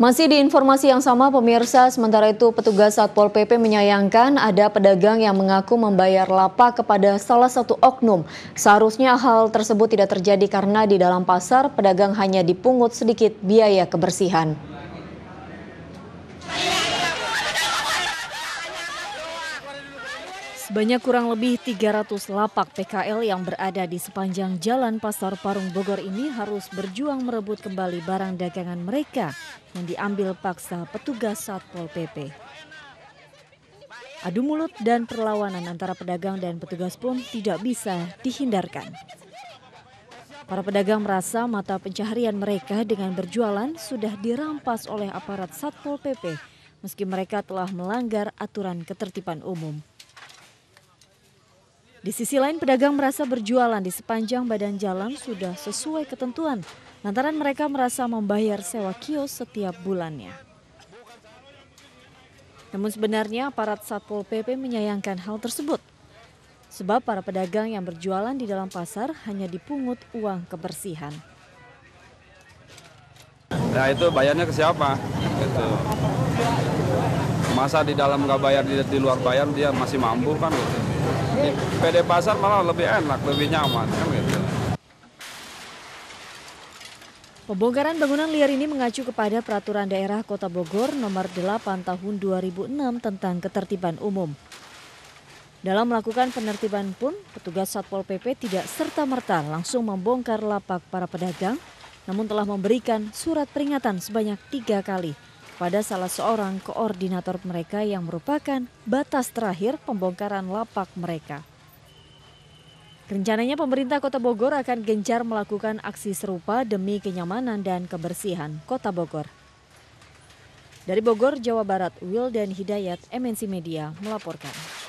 Masih di informasi yang sama pemirsa, sementara itu petugas Satpol PP menyayangkan ada pedagang yang mengaku membayar lapak kepada salah satu oknum. Seharusnya hal tersebut tidak terjadi karena di dalam pasar pedagang hanya dipungut sedikit biaya kebersihan. Sebanyak kurang lebih 300 lapak PKL yang berada di sepanjang Jalan Pasar Parung Bogor ini harus berjuang merebut kembali barang dagangan mereka yang diambil paksa petugas Satpol PP. Adu mulut dan perlawanan antara pedagang dan petugas pun tidak bisa dihindarkan. Para pedagang merasa mata pencaharian mereka dengan berjualan sudah dirampas oleh aparat Satpol PP meski mereka telah melanggar aturan ketertiban umum. Di sisi lain, pedagang merasa berjualan di sepanjang badan jalan sudah sesuai ketentuan, lantaran mereka merasa membayar sewa kios setiap bulannya. Namun sebenarnya aparat Satpol PP menyayangkan hal tersebut. Sebab para pedagang yang berjualan di dalam pasar hanya dipungut uang kebersihan. Nah itu bayarnya ke siapa? Gitu. Masa di dalam nggak bayar, di, di luar bayar dia masih mampu kan? Gitu di PD Pasar malah lebih enak, lebih nyaman Ya, gitu. Pembongkaran bangunan liar ini mengacu kepada peraturan daerah Kota Bogor nomor 8 tahun 2006 tentang ketertiban umum. Dalam melakukan penertiban pun, petugas Satpol PP tidak serta-merta langsung membongkar lapak para pedagang, namun telah memberikan surat peringatan sebanyak tiga kali kepada salah seorang koordinator mereka yang merupakan batas terakhir pembongkaran lapak mereka. Rencananya pemerintah Kota Bogor akan gencar melakukan aksi serupa demi kenyamanan dan kebersihan Kota Bogor. Dari Bogor, Jawa Barat, Wildan Hidayat, MNC Media melaporkan.